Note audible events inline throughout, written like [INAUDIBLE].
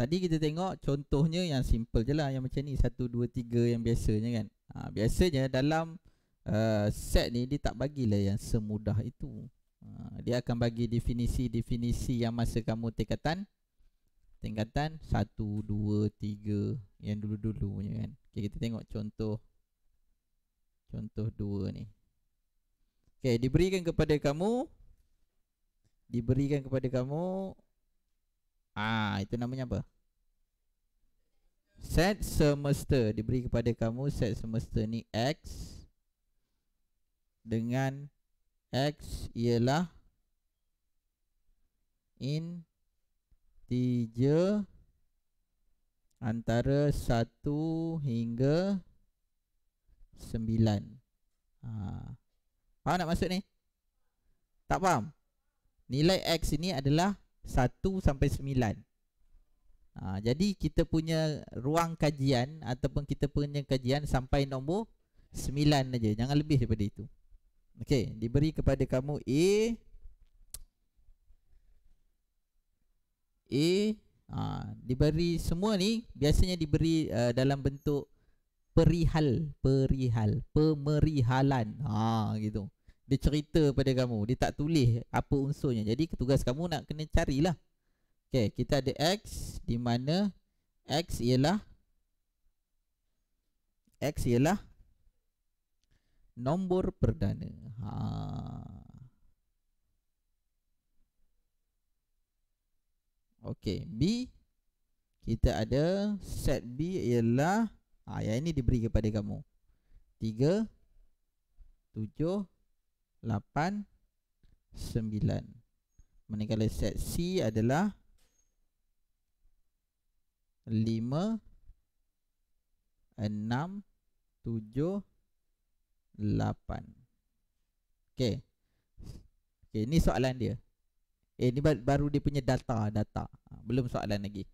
Tadi kita tengok contohnya yang simple je lah Yang macam ni 1, 2, 3 yang biasanya kan ha, Biasanya dalam uh, set ni dia tak bagilah yang semudah itu ha, Dia akan bagi definisi-definisi yang masa kamu tingkatan Tingkatan 1, 2, 3 yang dulu-dulu punya kan okay, Kita tengok contoh Contoh 2 ni Okay diberikan kepada kamu Diberikan kepada kamu Ah, itu namanya apa? Set semester diberi kepada kamu set semester ni x dengan x ialah integer antara satu hingga sembilan. Ha. Faham nak masuk ni? Tak faham. Nilai x ini adalah satu sampai sembilan. ha, Jadi kita punya ruang kajian Ataupun kita punya kajian sampai nombor sembilan aja, Jangan lebih daripada itu Okey, diberi kepada kamu A A ha, Diberi semua ni Biasanya diberi uh, dalam bentuk Perihal Perihal Pemerihalan Ha gitu dia cerita pada kamu dia tak tulis apa unsurnya jadi tugas kamu nak kena carilah okey kita ada x di mana x ialah x ialah nombor perdana ha okey b kita ada set b ialah ha, yang ini diberi kepada kamu 3 7 8 9 manakala set C adalah 5 6 7 8 ok ok ni soalan dia eh ni baru dia punya data data ha, belum soalan lagi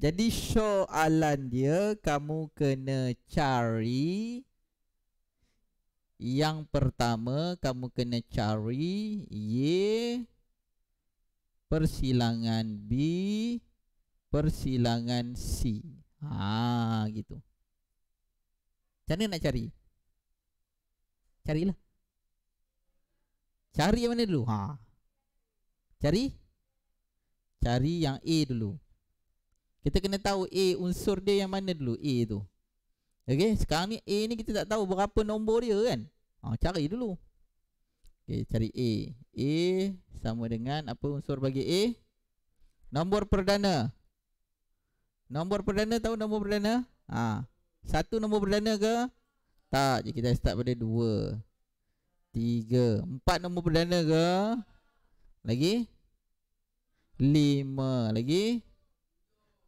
jadi soalan dia kamu kena cari yang pertama kamu kena cari Y persilangan B persilangan C. Ha gitu. Macam mana nak cari? Carilah. Cari yang mana dulu? Ha. Cari? Cari yang A dulu. Kita kena tahu A unsur dia yang mana dulu? A tu. Okey, sekarang ni A ni kita tak tahu berapa nombor dia kan? Ha, cari dulu. Okey, cari A. A sama dengan apa unsur bagi A? Nombor perdana. Nombor perdana tahu nombor perdana? Ha. Satu nombor perdana ke? Tak, jadi kita start pada dua. Tiga. Empat nombor perdana ke? Lagi? Lima. Lagi?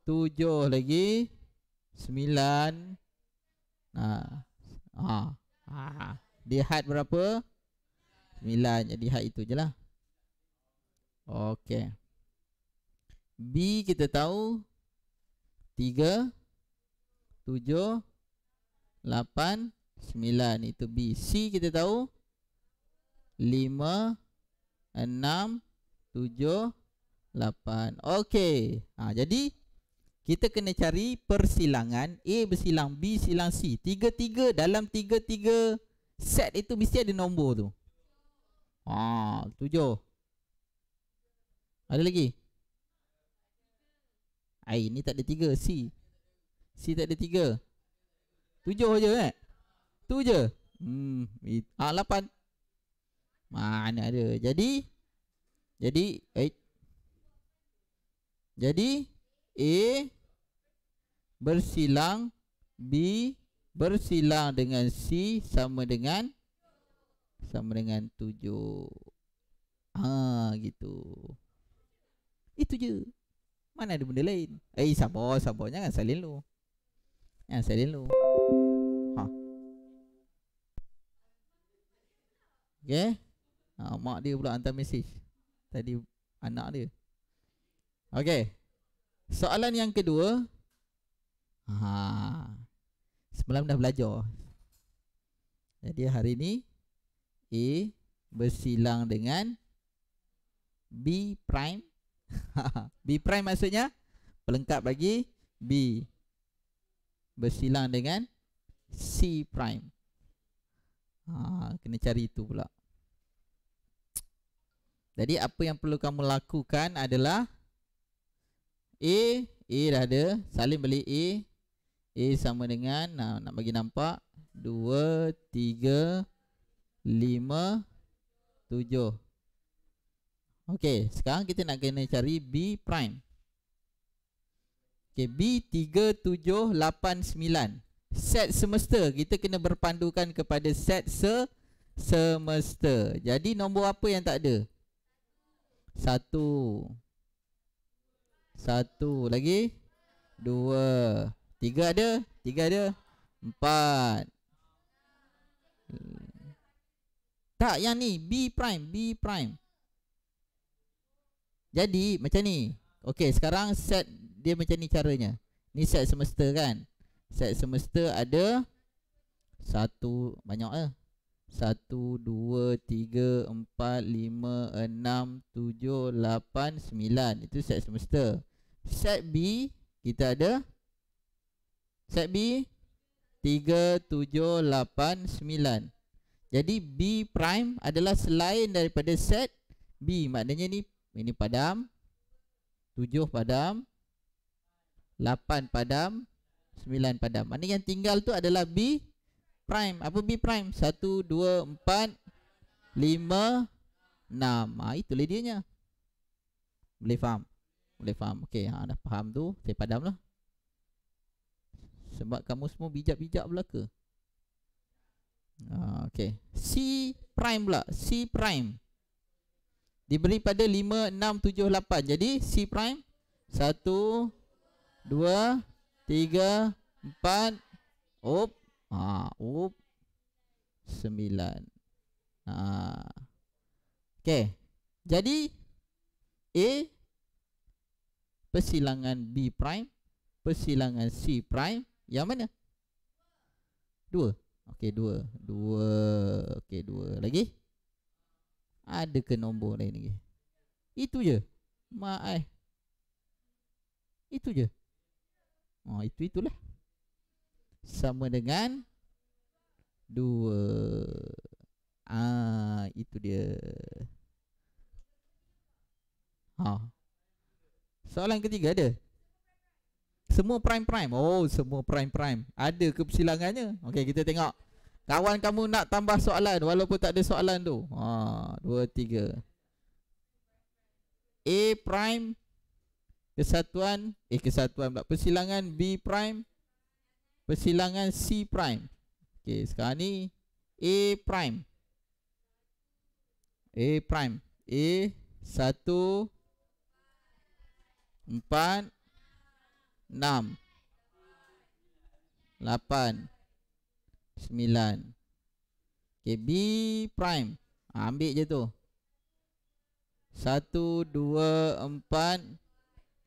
Tujuh. Lagi? Sembilan. Sembilan. Ah, ah, ah. Di had berapa? Sembilan. Jadi had itu je lah. Okey. B kita tahu tiga, tujuh, lapan, sembilan. itu B. C kita tahu lima, enam, tujuh, lapan. Okey. Ha, jadi kita kena cari persilangan A bersilang B silang C tiga-tiga dalam tiga-tiga set itu mesti ada nombor tu Ah, tujuh ada lagi air ni tak ada tiga C C tak ada tiga tujuh je kan eh? tu je hmm, ah, lapan mana ada jadi jadi eh. jadi A bersilang B bersilang dengan C sama dengan sama dengan 7. Ha gitu. Itu je. Mana ada benda lain? Eh sabo sabar jangan salin lu. Jangan salin lu. Ha. Okey. Ha, mak dia pula hantar mesej. Tadi anak dia. Okey. Soalan yang kedua ha, Semalam dah belajar Jadi hari ni A bersilang dengan B prime [LAUGHS] B prime maksudnya Pelengkap bagi B Bersilang dengan C prime ha, Kena cari itu pula Jadi apa yang perlu kamu lakukan adalah A A dah ada Salin beli A A sama dengan nah, Nak bagi nampak 2 3 5 7 Ok Sekarang kita nak kena cari B prime Ok B 3 7 8 9 Set semesta Kita kena berpandukan kepada set se semesta Jadi nombor apa yang tak ada? 1 satu lagi Dua Tiga ada Tiga ada Empat Tak yang ni B prime B prime Jadi macam ni Okay sekarang set Dia macam ni caranya Ni set semester kan Set semester ada Satu Banyak lah Satu Dua Tiga Empat Lima Enam Tujuh Lapan Sembilan Itu set semester Okay set B kita ada set B 3789. Jadi B prime adalah selain daripada set B. Maknanya ni ini padam 7 padam 8 padam 9 padam. Mana yang tinggal tu adalah B prime. Apa B prime? 1 2 4 5 6. Ah ha, itu dia nya. Boleh faham? boleh faham okey ha dah faham tu saya padamlah sebab kamu semua bijak-bijak belaka ha okey c prime pula c prime diberi pada 5 6 7 8 jadi c prime 1 2 3 4 Op, ah, op, sembilan, ah, ha. okay. Jadi, A persilangan B prime persilangan C prime yang mana? Dua. Okey, dua. Dua. Okey, dua. Lagi? Ada ke nombor lain lagi? Itu je. maai, Itu je. Oh, itu itulah. Sama dengan dua. Ah, itu dia. Ha. Oh. Soalan ketiga ada? Semua prime-prime Oh, semua prime-prime Ada ke persilangannya? Okey, kita tengok Kawan kamu nak tambah soalan Walaupun tak ada soalan tu Haa, dua, tiga A prime Kesatuan Eh, kesatuan pula Persilangan B prime Persilangan C prime Okey, sekarang ni A prime A prime A satu Empat Enam Lapan Sembilan Okay, B prime ha, Ambil je tu Satu, dua, empat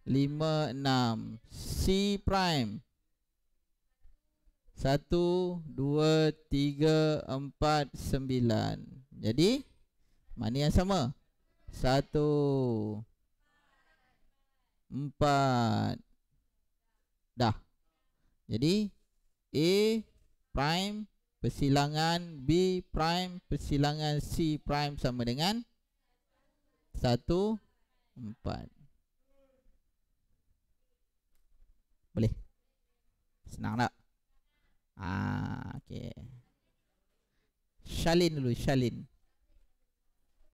Lima, enam C prime Satu, dua, tiga, empat, sembilan Jadi Mana yang sama? Satu Satu empat dah jadi A prime persilangan B prime persilangan C prime sama dengan satu empat boleh senang tak ah okay Shalin dulu Shalin